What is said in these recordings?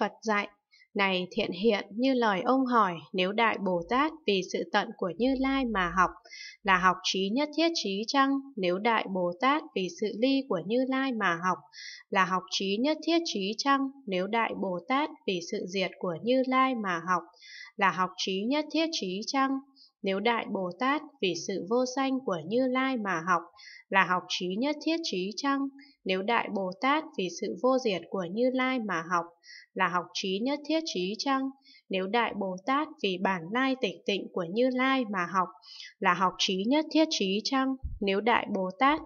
Phật dạy, này thiện hiện như lời ông hỏi, nếu Đại Bồ Tát vì sự tận của Như Lai mà học, là học trí nhất thiết trí chăng? Nếu Đại Bồ Tát vì sự ly của Như Lai mà học, là học trí nhất thiết trí chăng? Nếu Đại Bồ Tát vì sự diệt của Như Lai mà học, là học trí nhất thiết trí chăng? Nếu Đại Bồ Tát vì sự vô sanh của Như Lai mà học là học trí nhất thiết trí chăng? Nếu Đại Bồ Tát vì sự vô diệt của Như Lai mà học là học trí nhất thiết trí chăng? Nếu Đại Bồ Tát vì bản lai tịch tịnh của Như Lai mà học là học trí nhất thiết trí chăng? Nếu Đại Bồ Tát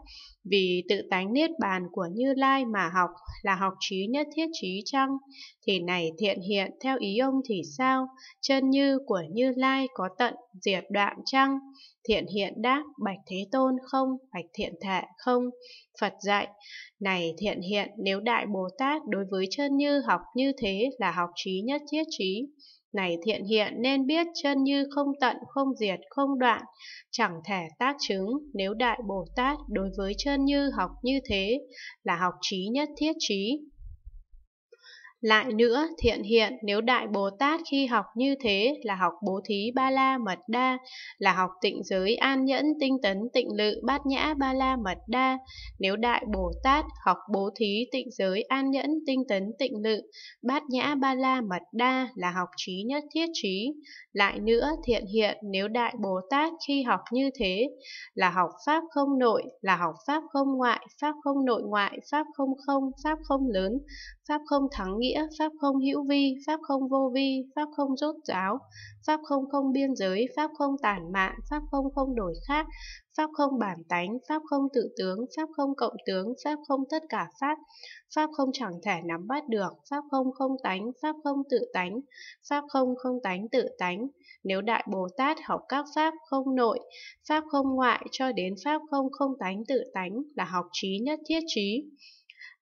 vì tự tánh niết bàn của Như Lai mà học là học trí nhất thiết trí chăng? Thì này thiện hiện theo ý ông thì sao? Chân như của Như Lai có tận diệt hiệp đạm chăng? Thiện hiện đáp, bạch thế tôn không, bạch thiện thệ không. Phật dạy, này thiện hiện, nếu Đại Bồ Tát đối với chân như học như thế là học trí nhất thiết trí. Này thiện hiện nên biết chân như không tận, không diệt, không đoạn, chẳng thể tác chứng nếu Đại Bồ Tát đối với chân như học như thế là học trí nhất thiết trí. Lại nữa, thiện hiện nếu Đại Bồ Tát khi học như thế là học bố thí ba la mật đa, là học tịnh giới an nhẫn tinh tấn tịnh lự bát nhã ba la mật đa. Nếu Đại Bồ Tát học bố thí tịnh giới an nhẫn tinh tấn tịnh lự bát nhã ba la mật đa là học trí nhất thiết trí. Lại nữa, thiện hiện nếu Đại Bồ Tát khi học như thế là học pháp không nội, là học pháp không ngoại, pháp không nội ngoại, pháp không không, pháp không lớn, pháp không thắng nghĩa nghĩa, pháp không hữu vi, pháp không vô vi, pháp không rốt ráo, pháp không không biên giới, pháp không tản mạn, pháp không không đổi khác, pháp không bản tánh, pháp không tự tướng, pháp không cộng tướng, pháp không tất cả pháp, pháp không chẳng thể nắm bắt được, pháp không không tánh, pháp không tự tánh, pháp không không tánh tự tánh. Nếu Đại Bồ Tát học các pháp không nội, pháp không ngoại cho đến pháp không không tánh tự tánh là học trí nhất thiết trí.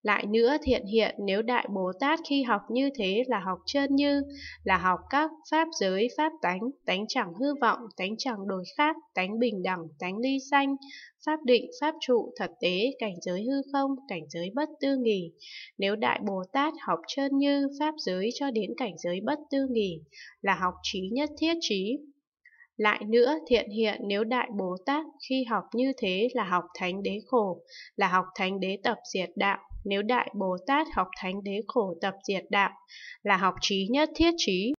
Lại nữa thiện hiện nếu Đại Bồ Tát khi học như thế là học chân như, là học các pháp giới, pháp tánh, tánh chẳng hư vọng, tánh chẳng đổi khác, tánh bình đẳng, tánh ly sanh, pháp định, pháp trụ, thật tế, cảnh giới hư không, cảnh giới bất tư nghỉ. Nếu Đại Bồ Tát học chân như pháp giới cho đến cảnh giới bất tư nghỉ, là học trí nhất thiết trí, lại nữa, thiện hiện nếu Đại Bồ Tát khi học như thế là học thánh đế khổ, là học thánh đế tập diệt đạo, nếu Đại Bồ Tát học Thánh Đế khổ tập diệt đạo là học trí nhất thiết trí